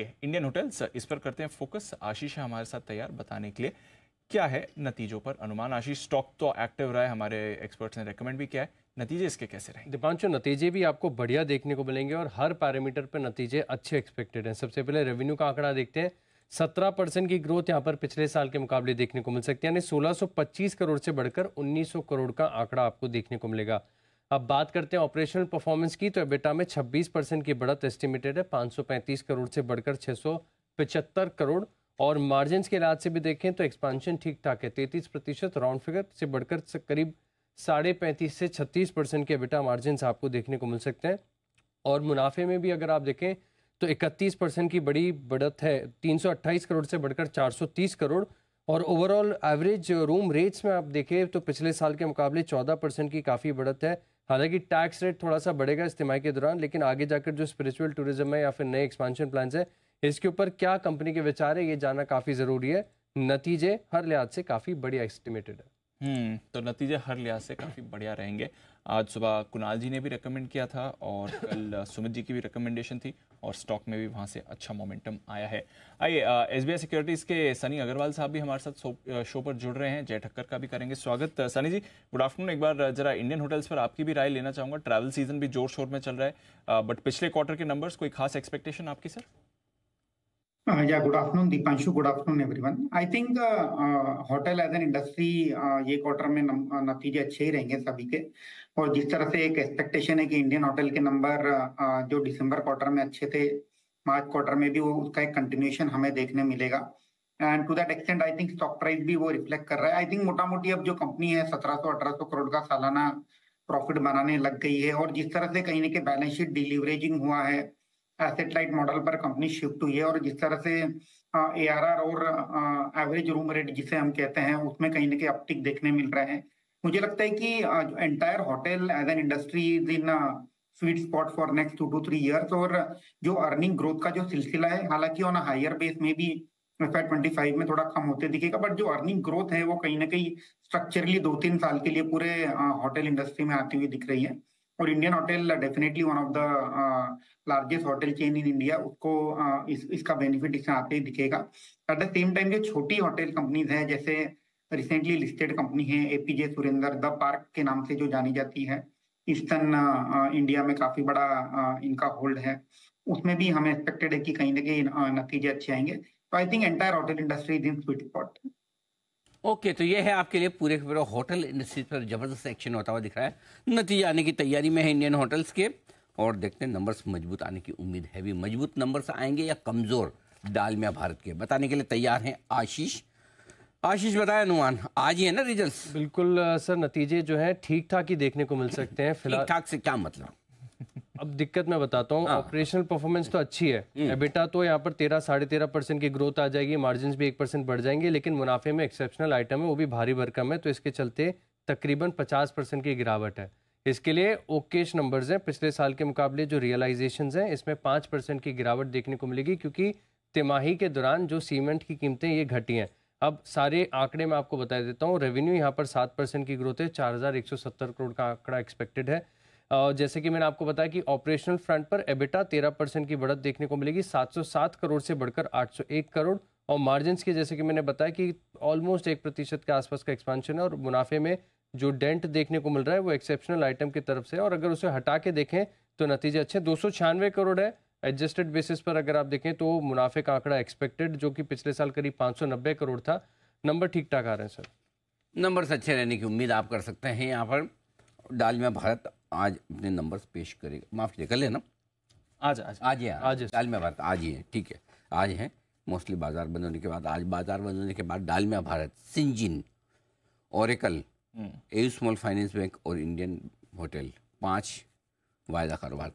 Indian hotels इस पर करते हैं फोकस आशीष है हमारे साथ तैयार बताने के लिए क्या है नतीजों पर अनुमान आशीष स्टॉक तो एक्टिव रहा है हमारे एक्सपर्ट्स ने रेकमेंड भी किया है नतीजे इसके कैसे रहे दीपांशु नतीजे भी आपको बढ़िया देखने को मिलेंगे और हर पैरामीटर पर नतीजे अच्छे एक्सपेक्टेड हैं सबसे पहले रेवेन्यू का आंकड़ा देखते हैं सत्रह परसेंट की ग्रोथ यहाँ पर पिछले साल के मुकाबले देखने को मिल सकती है यानी 1625 करोड़ से बढ़कर 1900 करोड़ का आंकड़ा आपको देखने को मिलेगा अब बात करते हैं ऑपरेशनल परफॉर्मेंस की तो एबिटा में 26 परसेंट की बढ़त एस्टिमेटेड है 535 करोड़ से बढ़कर छः करोड़ और मार्जिन के लिहाज से भी देखें तो एक्सपांशन ठीक ठाक है तैंतीस प्रतिशत राउंड फिगर से बढ़कर करीब साढ़े पैंतीस से छत्तीस परसेंट के एबिटा मार्जिन आपको देखने को मिल सकते हैं और मुनाफे में भी अगर आप देखें तो इकतीस परसेंट की बड़ी बढ़त है अट्ठाईस करोड़ से बढ़कर तीस करोड़ और ओवरऑल एवरेज रूम रेट्स में आप देखें तो पिछले साल के मुकाबले चौदह परसेंट की काफ़ी बढ़त है हालांकि टैक्स रेट थोड़ा सा बढ़ेगा इस्तेमाल के दौरान लेकिन आगे जाकर जो स्पिरिचुअल टूरिज्म है या फिर नए एक्सपांशन प्लान है इसके ऊपर क्या कंपनी के विचार है ये जानना काफ़ी ज़रूरी है नतीजे हर लिहाज से काफ़ी बड़ी एस्टिमेटेड है हम्म, तो नतीजे हर लिहाज से काफ़ी बढ़िया रहेंगे आज सुबह कुणाल जी ने भी रिकमेंड किया था और कल सुमित जी की भी रिकमेंडेशन थी और स्टॉक में भी वहाँ से अच्छा मोमेंटम आया है आइए एस बी सिक्योरिटीज़ के सनी अग्रवाल साहब भी हमारे साथ शो पर जुड़ रहे हैं जय ठक्कर का भी करेंगे स्वागत सनी जी गुड आफ्टरनून एक बार जरा इंडियन होटल्स पर आपकी भी राय लेना चाहूँगा ट्रैवल सीजन भी जोर शोर में चल रहा है बट पिछले क्वार्टर के नंबर्स कोई खास एक्सपेक्टेशन आपकी सर या good afternoon Deepanshu good afternoon afternoon, I think hotel as an industry ये क्वार्टर में uh, नतीजे अच्छे ही रहेंगे सभी के और जिस तरह से एक एक्सपेक्टेशन है कि इंडियन होटल के नंबर uh, uh, जो दिसंबर क्वार्टर में अच्छे थे मार्च क्वार्टर में भी वो उसका एक कंटिन्यूएशन हमें देखने मिलेगा and to that extent I think stock price भी वो रिफ्लेक्ट कर रहा है आई थिंक मोटा मोटी अब जो कंपनी है सत्रह सौ अठारह सौ करोड़ का सालाना प्रॉफिट बनाने लग गई है और जिस तरह से कहीं ना कहीं बैलेंस शीट डिलीवरेजिंग हुआ है एसेट लाइट मॉडल पर कंपनी शिफ्ट हुई है और जिस तरह से ए आर आर और एवरेज रूम रेट जिसे हम कहते हैं उसमें कहीं ना कहीं अपटिक देखने मिल रहे हैं मुझे लगता है कि entire hotel as an industry is in sweet spot for next two to three years और जो अर्निंग ग्रोथ का जो सिलसिला है हालांकि ऑन हायर बेस में भी एफ ट्वेंटी फाइव में थोड़ा कम होते दिखेगा बट जो अर्निंग ग्रोथ है वो कहीं ना कहीं स्ट्रक्चरली दो तीन साल के लिए पूरे होटल इंडस्ट्री में आती हुई दिख रही है और Indian hotel definitely one of the largest hotel chain in India उसको uh, इस, इसका बेनिफिट इसमें आते ही दिखेगा एट द सेम टाइम जो छोटी होटल कंपनीज है जैसे रिसेंटली लिस्टेड कंपनी है एपीजे सुरेंद्र द पार्क के नाम से जो जानी जाती है ईस्टर्न इंडिया uh, uh, में काफी बड़ा uh, इनका होल्ड है उसमें भी हमें एक्सपेक्टेड है कि कहीं ना कहीं नतीजे अच्छे आएंगे तो I think entire hotel industry is in sweet spot okay तो ये है आपके लिए पूरे पूरा होटल इंडस्ट्री पर जबरदस्त एक्शन होता हुआ दिख रहा है नतीजे आने की तैयारी में है इंडियन होटल्स के और देखते हैं नंबर्स मजबूत आने की उम्मीद है भी मजबूत नंबर्स आएंगे या कमज़ोर डालमिया भारत के बताने के लिए तैयार हैं आशीष आशीष बताया अनुमान आज ही है ना रिजल्ट बिल्कुल सर नतीजे जो है ठीक ठाक ही देखने को मिल सकते हैं फिलहाल ठीक ठाक से क्या मतलब अब दिक्कत मैं बताता हूँ ऑपरेशनल हाँ। परफॉर्मेंस तो अच्छी है हम्म। बेटा तो यहाँ पर तेरह साढ़े तेरह परसेंट की ग्रोथ आ जाएगी मार्जिन भी एक परसेंट बढ़ जाएंगे लेकिन मुनाफे में एक्सेप्शनल आइटम है वो भी भारी भरकम है तो इसके चलते तकरीबन पचास परसेंट की गिरावट है इसके लिए ओकेश नंबर्स हैं पिछले साल के मुकाबले जो रियलाइजेशन हैं इसमें पाँच परसेंट की गिरावट देखने को मिलेगी क्योंकि तिमाही के दौरान जो सीमेंट की कीमतें ये घटी हैं अब सारे आंकड़े मैं आपको बता देता हूँ रेवेन्यू यहाँ पर सात परसेंट की ग्रोथ है चार हज़ार एक सौ सत्तर करोड़ का आंकड़ा एक्सपेक्टेड है जैसे कि मैंने आपको बताया कि ऑपरेशनल फ्रंट पर एबिटा 13 परसेंट की बढ़त देखने को मिलेगी 707 करोड़ से बढ़कर 801 करोड़ और मार्जिन के जैसे कि मैंने बताया कि ऑलमोस्ट एक प्रतिशत के आसपास का एक्सपांशन है और मुनाफे में जो डेंट देखने को मिल रहा है वो एक्सेप्शनल आइटम की तरफ से और अगर उसे हटा के देखें तो नतीजे अच्छे दो करोड़ है एडजस्टेड बेसिस पर अगर आप देखें तो मुनाफे का आंकड़ा एक्सपेक्टेड जो कि पिछले साल करीब नब्बे करोड़ था नंबर ठीक ठाक आ रहे हैं सर नंबर्स अच्छे रहने की उम्मीद आप कर सकते हैं यहाँ पर डाल में भारत आज अपने नंबर्स पेश करेगा माफ कीजिए कर लेना आज आज आज आज डाल में भारत आज ही है ठीक है आज है मोस्टली बाजार बंद होने के बाद आज बाजार बंद होने के बाद Dalmia Bharat Syngene Oracle AU small finance bank और इंडियन होटल पांच वायदा कारोबार